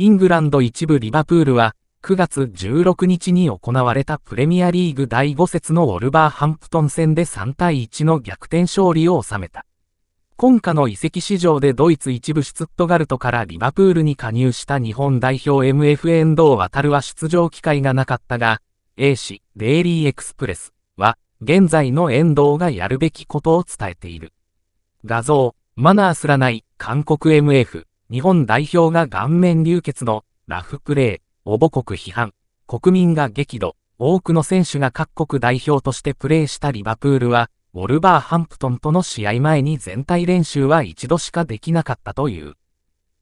イングランド一部リバプールは、9月16日に行われたプレミアリーグ第5節のウォルバーハンプトン戦で3対1の逆転勝利を収めた。今夏の移籍市場でドイツ一部シュツットガルトからリバプールに加入した日本代表 MF 遠藤渡は出場機会がなかったが、A 氏、デイリーエクスプレスは、現在の遠藤がやるべきことを伝えている。画像、マナーすらない、韓国 MF、日本代表が顔面流血のラフプレー、お母国批判、国民が激怒、多くの選手が各国代表としてプレーしたリバプールは、ウォルバーハンプトンとの試合前に全体練習は一度しかできなかったという。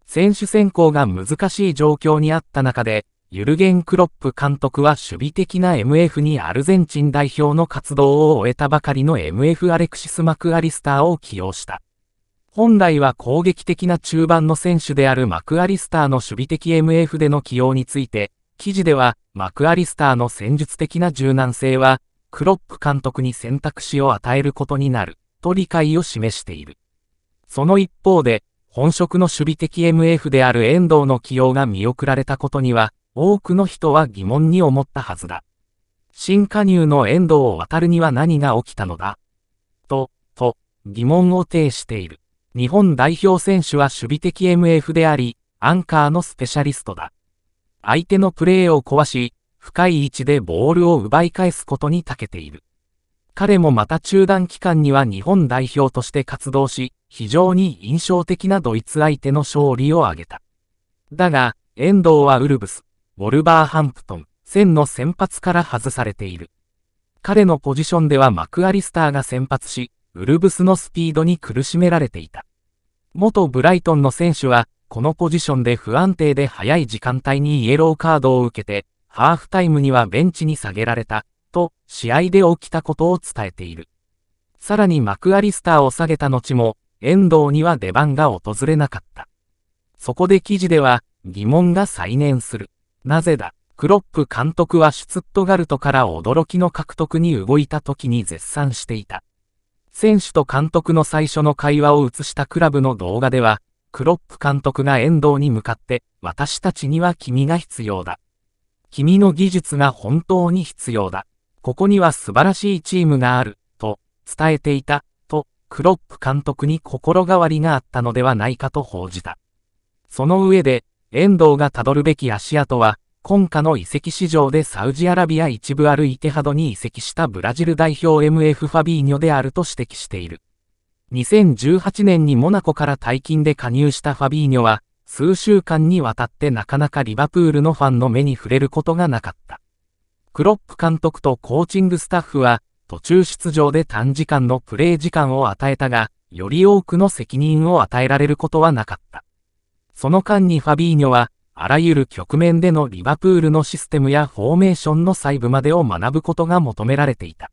選手選考が難しい状況にあった中で、ユルゲン・クロップ監督は守備的な MF にアルゼンチン代表の活動を終えたばかりの MF アレクシス・マクアリスターを起用した。本来は攻撃的な中盤の選手であるマクアリスターの守備的 MF での起用について、記事では、マクアリスターの戦術的な柔軟性は、クロップ監督に選択肢を与えることになる、と理解を示している。その一方で、本職の守備的 MF である遠藤の起用が見送られたことには、多くの人は疑問に思ったはずだ。新加入の遠藤を渡るには何が起きたのだと、と、疑問を呈している。日本代表選手は守備的 MF であり、アンカーのスペシャリストだ。相手のプレーを壊し、深い位置でボールを奪い返すことに長けている。彼もまた中断期間には日本代表として活動し、非常に印象的なドイツ相手の勝利を挙げた。だが、遠藤はウルブス、ウォルバーハンプトン、戦の先発から外されている。彼のポジションではマクアリスターが先発し、ウルブスのスピードに苦しめられていた。元ブライトンの選手は、このポジションで不安定で早い時間帯にイエローカードを受けて、ハーフタイムにはベンチに下げられた、と、試合で起きたことを伝えている。さらにマクアリスターを下げた後も、遠藤には出番が訪れなかった。そこで記事では、疑問が再燃する。なぜだクロップ監督はシュツットガルトから驚きの獲得に動いた時に絶賛していた。選手と監督の最初の会話を映したクラブの動画では、クロップ監督が遠藤に向かって、私たちには君が必要だ。君の技術が本当に必要だ。ここには素晴らしいチームがある、と伝えていた、と、クロップ監督に心変わりがあったのではないかと報じた。その上で、遠藤がたどるべき足跡は、今夏の移籍市場でサウジアラビア一部あるイテハドに移籍したブラジル代表 MF ファビーニョであると指摘している。2018年にモナコから大金で加入したファビーニョは、数週間にわたってなかなかリバプールのファンの目に触れることがなかった。クロップ監督とコーチングスタッフは、途中出場で短時間のプレー時間を与えたが、より多くの責任を与えられることはなかった。その間にファビーニョは、あらゆる局面でのリバプールのシステムやフォーメーションの細部までを学ぶことが求められていた。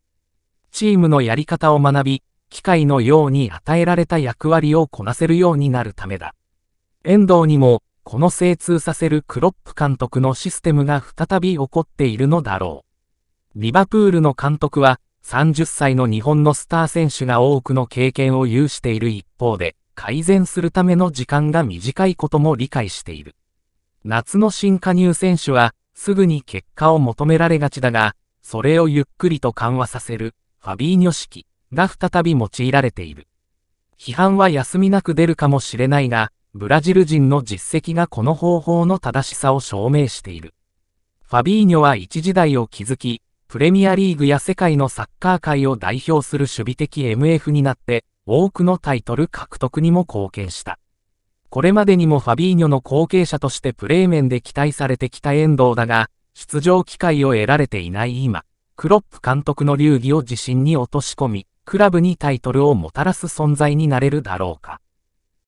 チームのやり方を学び、機械のように与えられた役割をこなせるようになるためだ。遠藤にも、この精通させるクロップ監督のシステムが再び起こっているのだろう。リバプールの監督は、30歳の日本のスター選手が多くの経験を有している一方で、改善するための時間が短いことも理解している。夏の新加入選手は、すぐに結果を求められがちだが、それをゆっくりと緩和させる、ファビーニョ式が再び用いられている。批判は休みなく出るかもしれないが、ブラジル人の実績がこの方法の正しさを証明している。ファビーニョは一時代を築き、プレミアリーグや世界のサッカー界を代表する守備的 MF になって、多くのタイトル獲得にも貢献した。これまでにもファビーニョの後継者としてプレーメンで期待されてきた遠藤だが、出場機会を得られていない今、クロップ監督の流儀を自信に落とし込み、クラブにタイトルをもたらす存在になれるだろうか。